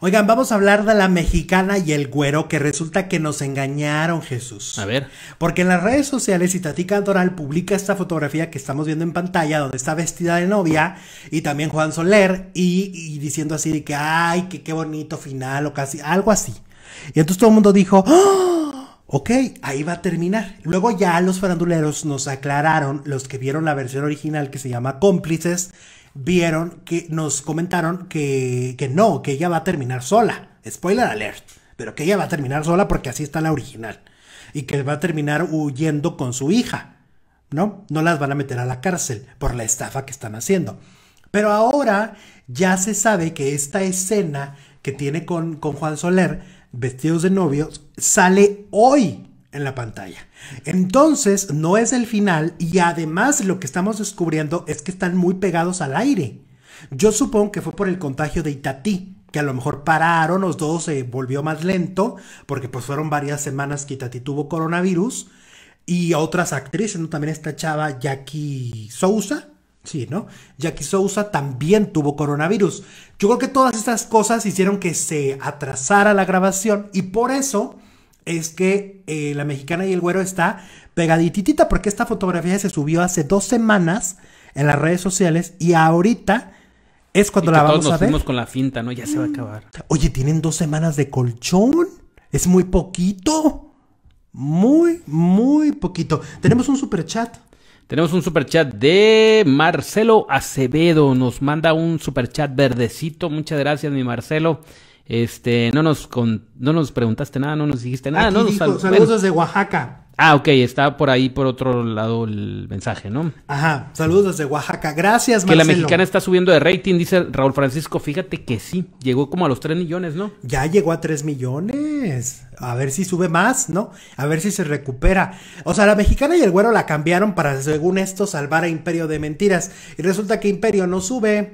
Oigan, vamos a hablar de la mexicana y el güero que resulta que nos engañaron, Jesús. A ver. Porque en las redes sociales Citatica Doral publica esta fotografía que estamos viendo en pantalla donde está vestida de novia y también Juan Soler y, diciendo así de que, ay, que qué bonito final o casi, algo así. Y entonces todo el mundo dijo, ¡Oh! Ok, ahí va a terminar. Luego ya los faranduleros nos aclararon, los que vieron la versión original que se llama Cómplices, vieron que nos comentaron que, que no, que ella va a terminar sola. Spoiler alert, pero que ella va a terminar sola porque así está la original. Y que va a terminar huyendo con su hija, ¿no? No las van a meter a la cárcel por la estafa que están haciendo. Pero ahora ya se sabe que esta escena que tiene con, con Juan Soler vestidos de novios sale hoy en la pantalla. Entonces no es el final y además lo que estamos descubriendo es que están muy pegados al aire. Yo supongo que fue por el contagio de Itati, que a lo mejor pararon, los dos se volvió más lento, porque pues fueron varias semanas que Itatí tuvo coronavirus. Y otras actrices, ¿no? También esta chava Jackie Sousa, Sí, ¿no? Jackie Sousa también tuvo coronavirus. Yo creo que todas estas cosas hicieron que se atrasara la grabación y por eso es que eh, la mexicana y el güero está pegadititita porque esta fotografía se subió hace dos semanas en las redes sociales y ahorita es cuando la vamos todos nos Fuimos con la finta, ¿no? Ya se va a mm. acabar. Oye, tienen dos semanas de colchón. Es muy poquito. Muy, muy poquito. Tenemos un super chat. Tenemos un super chat de Marcelo Acevedo. Nos manda un super chat verdecito. Muchas gracias, mi Marcelo. Este, no nos no nos preguntaste nada, no nos dijiste nada. no saludos desde Oaxaca. Ah, ok, está por ahí por otro lado el mensaje, ¿no? Ajá, saludos desde Oaxaca. Gracias, Marcelo. Que la mexicana está subiendo de rating, dice Raúl Francisco. Fíjate que sí, llegó como a los 3 millones, ¿no? Ya llegó a 3 millones. A ver si sube más, ¿no? A ver si se recupera. O sea, la mexicana y el güero la cambiaron para, según esto, salvar a Imperio de Mentiras. Y resulta que Imperio no sube.